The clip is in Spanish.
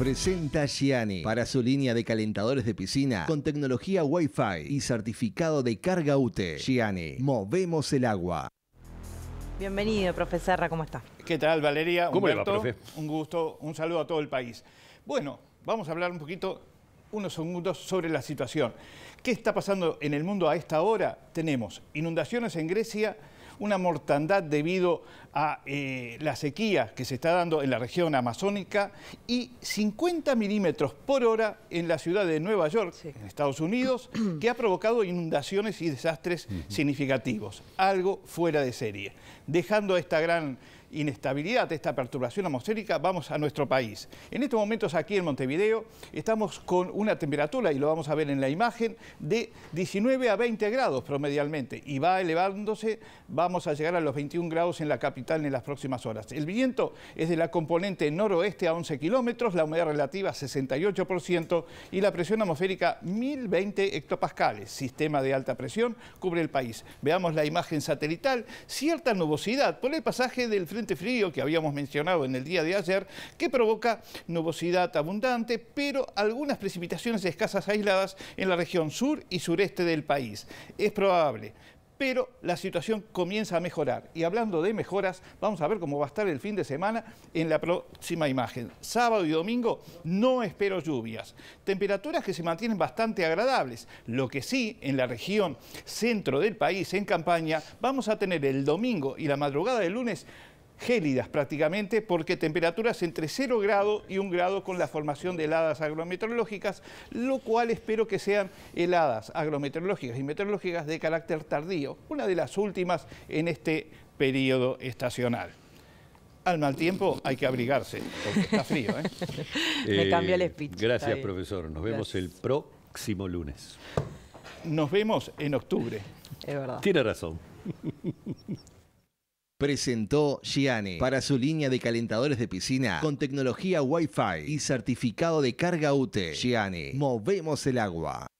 Presenta Gianni para su línea de calentadores de piscina con tecnología Wi-Fi y certificado de carga UTE. Gianni, movemos el agua. Bienvenido, profe Serra, ¿cómo está? ¿Qué tal, Valeria? Un gusto, un saludo a todo el país. Bueno, vamos a hablar un poquito unos segundos sobre la situación. ¿Qué está pasando en el mundo a esta hora? Tenemos inundaciones en Grecia, una mortandad debido a eh, la sequía que se está dando en la región amazónica y 50 milímetros por hora en la ciudad de Nueva York, en Estados Unidos, que ha provocado inundaciones y desastres significativos, algo fuera de serie, dejando a esta gran inestabilidad, esta perturbación atmosférica, vamos a nuestro país. En estos momentos aquí en Montevideo estamos con una temperatura, y lo vamos a ver en la imagen, de 19 a 20 grados promedialmente y va elevándose, vamos a llegar a los 21 grados en la capital en las próximas horas. El viento es de la componente noroeste a 11 kilómetros, la humedad relativa 68% y la presión atmosférica 1020 hectopascales. Sistema de alta presión cubre el país. Veamos la imagen satelital, cierta nubosidad por el pasaje del frente frío que habíamos mencionado en el día de ayer, que provoca nubosidad abundante, pero algunas precipitaciones escasas aisladas en la región sur y sureste del país. Es probable, pero la situación comienza a mejorar. Y hablando de mejoras, vamos a ver cómo va a estar el fin de semana en la próxima imagen. Sábado y domingo no espero lluvias. Temperaturas que se mantienen bastante agradables. Lo que sí, en la región centro del país, en campaña, vamos a tener el domingo y la madrugada del lunes gélidas prácticamente, porque temperaturas entre 0 grado y 1 grado con la formación de heladas agrometeorológicas, lo cual espero que sean heladas agrometeorológicas y meteorológicas de carácter tardío, una de las últimas en este periodo estacional. Al mal tiempo hay que abrigarse, porque está frío. ¿eh? Me cambia el speech. Eh, gracias, profesor. Nos vemos el próximo lunes. Nos vemos en octubre. Es verdad. Tiene razón. presentó Gianni para su línea de calentadores de piscina con tecnología Wi-Fi y certificado de carga UTE. Gianni, movemos el agua.